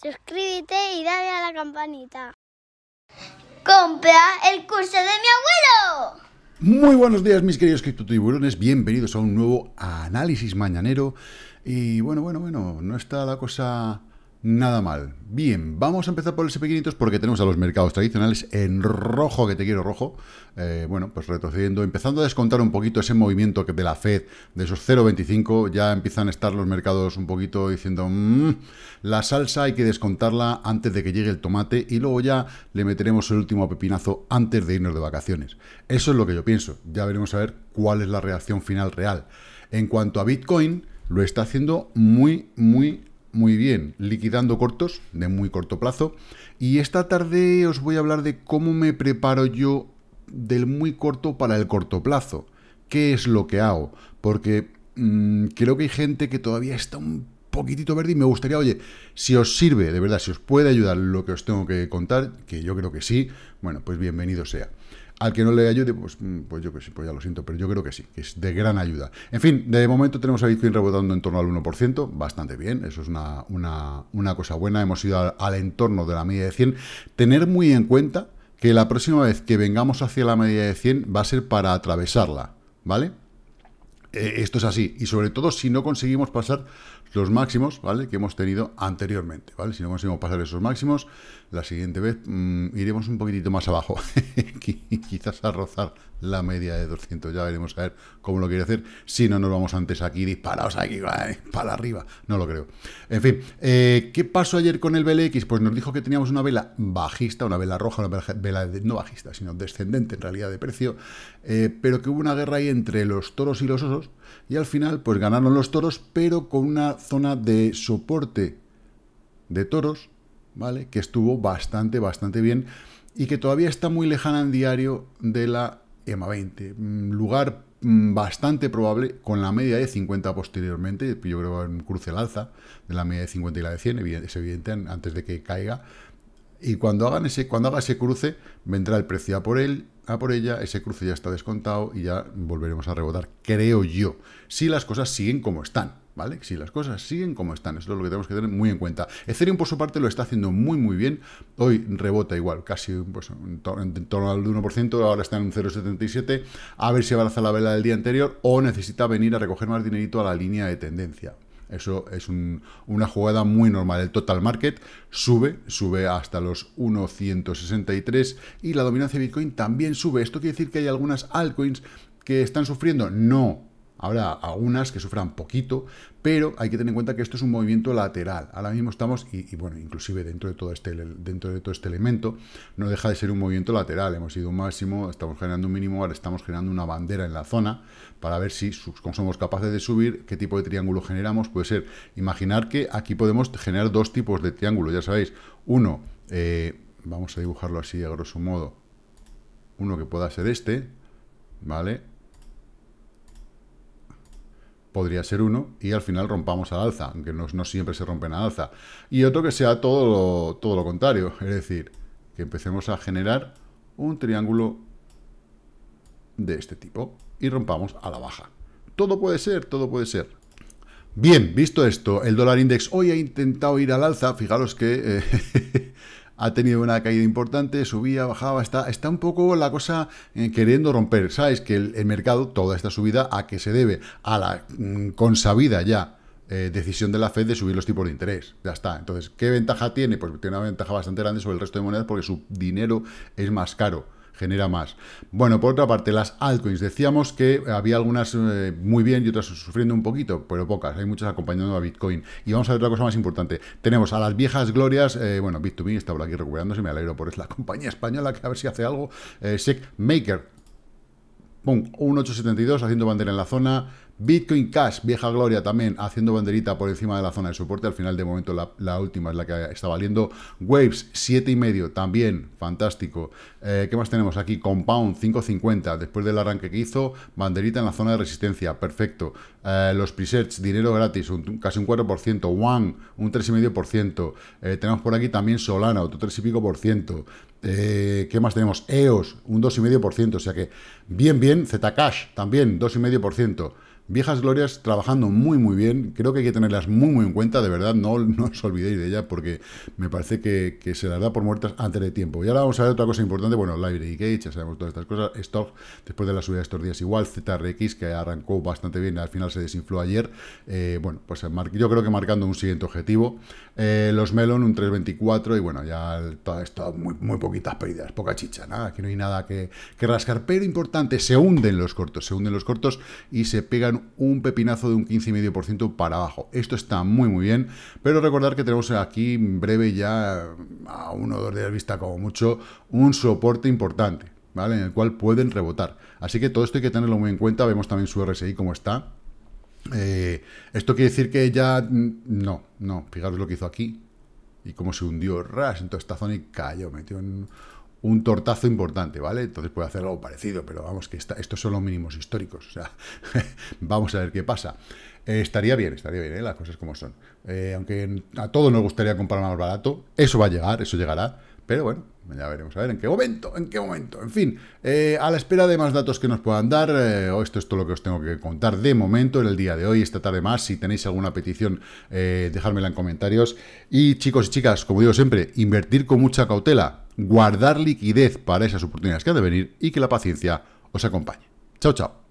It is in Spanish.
Suscríbete y dale a la campanita. Compra el curso de mi abuelo. Muy buenos días, mis queridos criptotiburones. Bienvenidos a un nuevo análisis mañanero. Y bueno, bueno, bueno, no está la cosa nada mal. Bien, vamos a empezar por el SP500 porque tenemos a los mercados tradicionales en rojo, que te quiero rojo. Eh, bueno, pues retrocediendo, empezando a descontar un poquito ese movimiento que de la Fed, de esos 0,25, ya empiezan a estar los mercados un poquito diciendo, mm, la salsa hay que descontarla antes de que llegue el tomate y luego ya le meteremos el último pepinazo antes de irnos de vacaciones. Eso es lo que yo pienso. Ya veremos a ver cuál es la reacción final real. En cuanto a Bitcoin, lo está haciendo muy, muy muy bien liquidando cortos de muy corto plazo. Y esta tarde os voy a hablar de cómo me preparo yo del muy corto para el corto plazo. ¿Qué es lo que hago? Porque mm, creo que hay gente que todavía está un poquitito verde y me gustaría, oye, si os sirve, de verdad, si os puede ayudar lo que os tengo que contar, que yo creo que sí, bueno, pues bienvenido sea. Al que no le ayude, pues, mm, pues yo que sí, pues ya lo siento, pero yo creo que sí, que es de gran ayuda. En fin, de momento tenemos a Bitcoin rebotando en torno al 1%, bastante bien, eso es una, una, cosa buena, hemos ido al, al entorno de la media de 100. Tener muy en cuenta que la próxima vez que vengamos hacia la media de 100 va a ser para atravesarla, ¿vale? Eh, esto es así. Y sobre todo si no conseguimos pasar los máximos, ¿vale? Que hemos tenido anteriormente, ¿vale? Si no conseguimos pasar esos máximos, la siguiente vez mm, iremos un poquitito más abajo. Quizás a rozar la media de 200. Ya veremos a ver cómo lo quiere hacer. Si no nos vamos antes aquí, disparados aquí, para arriba. No lo creo. En fin, eh, ¿qué pasó ayer con el BLX? Pues nos dijo que teníamos una vela bajista, una vela roja, una vela no bajista, sino descendente en realidad de precio, eh, pero que hubo una guerra ahí entre los toros y los osos y al final, pues ganaron los toros, pero con una zona de soporte de toros, ¿vale? Que estuvo bastante, bastante bien y que todavía está muy lejana en diario de la EMA mm, 20. Lugar mm, bastante probable con la media de 50 posteriormente, yo creo que cruce el alza de la media de 50 y la de 100, es evidente, antes de que caiga. Y cuando, hagan ese, cuando haga ese cruce, vendrá el precio a por él a ah, por ella, ese cruce ya está descontado y ya volveremos a rebotar, creo yo, si las cosas siguen como están. ¿Vale? Si las cosas siguen como están, eso es lo que tenemos que tener muy en cuenta. Ethereum, por su parte, lo está haciendo muy, muy bien. Hoy rebota igual, casi pues, en, torno al 1%, ahora está en un 0,77. A ver si abraza la vela del día anterior o necesita venir a recoger más dinerito a la línea de tendencia. Eso es una jugada muy normal. El total market sube, sube hasta los 163 y la dominancia de Bitcoin también sube. Esto quiere decir que hay algunas altcoins que están sufriendo. No, Habrá algunas que sufran poquito, pero hay que tener en cuenta que esto es un movimiento lateral. Ahora mismo estamos, y, bueno, inclusive dentro de, todo este, dentro de todo este elemento, no deja de ser un movimiento lateral. Hemos ido un máximo, estamos generando un mínimo, ahora estamos generando una bandera en la zona para ver si somos capaces de subir, qué tipo de triángulo generamos. Puede ser, imaginar que aquí podemos generar dos tipos de triángulo, ya sabéis. Uno, eh, vamos a dibujarlo así a grosso modo, uno que pueda ser este, ¿vale? podría ser uno, y al final rompamos al alza, aunque no, siempre se rompen al alza. Y otro que sea todo lo, todo lo contrario, es decir, que empecemos a generar un triángulo de este tipo y rompamos a la baja. Todo puede ser, todo puede ser. Bien, visto esto, el dólar index hoy ha intentado ir al alza, fijaros que eh, ha tenido una caída importante, subía, bajaba, está, está un poco la cosa eh, queriendo romper. Sabes que el, mercado, toda esta subida, ¿a qué se debe? A la mm, consabida ya eh, decisión de la Fed de subir los tipos de interés. Ya está. Entonces, ¿qué ventaja tiene? Pues tiene una ventaja bastante grande sobre el resto de monedas porque su dinero es más caro genera más. Bueno, por otra parte, las altcoins. Decíamos que había algunas eh, muy bien y otras sufriendo un poquito, pero pocas. Hay muchas acompañando a Bitcoin. Y vamos a ver otra cosa más importante. Tenemos a las viejas glorias, eh, bueno, Bit2Me está por aquí recuperándose, me alegro por es la compañía española que a ver si hace algo. Eh, maker Pum, un 8.72 haciendo bandera en la zona. Bitcoin Cash, vieja gloria también, haciendo banderita por encima de la zona de soporte. Al final, de momento, la, última es la que está valiendo. Waves, 7,5, también, fantástico. Eh, ¿Qué más tenemos aquí? Compound, 5,50. Después del arranque que hizo, banderita en la zona de resistencia, perfecto. Eh, los presets, dinero gratis, casi un 4%. One, un 3,5%. Eh, tenemos por aquí también Solana, otro 3 y pico por ciento. Eh, ¿Qué más tenemos? EOS, un 2,5%. O sea que, bien, bien. Zcash, también, 2,5%. Viejas glorias trabajando muy muy bien, creo que hay que tenerlas muy muy en cuenta, de verdad, no, no os olvidéis de ella porque me parece que, se las da por muertas antes de tiempo. Y ahora vamos a ver otra cosa importante, bueno, Library Gate, ya sabemos todas estas cosas, Stock, después de la subida de estos días igual, ZRX que arrancó bastante bien, y al final se desinfló ayer, eh, bueno, pues eh, yo creo que marcando un siguiente objetivo, eh, los Melon un 3.24 y bueno, ya todo esto, muy, muy poquitas pérdidas, poca chicha, nada, aquí no hay nada que, que rascar, pero importante, se hunden los cortos, se hunden los cortos y se pegan un pepinazo de un 15,5% para abajo. Esto está muy muy bien, pero recordar que tenemos aquí en breve ya a uno o dos días vista como mucho un soporte importante. ¿vale? En el cual pueden rebotar. Así que todo esto hay que tenerlo muy en cuenta. Vemos también su RSI como está. Eh, esto quiere decir que ya... Mm, no, no. Fijaros lo que hizo aquí. Y cómo se hundió ras en toda esta zona y cayó. Metió en un tortazo importante, ¿vale? Entonces puede hacer algo parecido, pero vamos, que estos son los mínimos históricos, o sea, vamos a ver qué pasa. Eh, estaría bien, estaría bien, ¿eh? las cosas como son. Eh, aunque a todos nos gustaría comprar más barato, eso va a llegar, eso llegará, pero bueno, ya veremos a ver en qué momento, en qué momento. En fin, eh, a la espera de más datos que nos puedan dar, oh, esto es todo lo que os tengo que contar de momento en el día de hoy, esta tarde más. Si tenéis alguna petición, dejármela en comentarios. Y chicos y chicas, como digo siempre, invertir con mucha cautela guardar liquidez para esas oportunidades que han de venir y que la paciencia os acompañe. Chao, chao.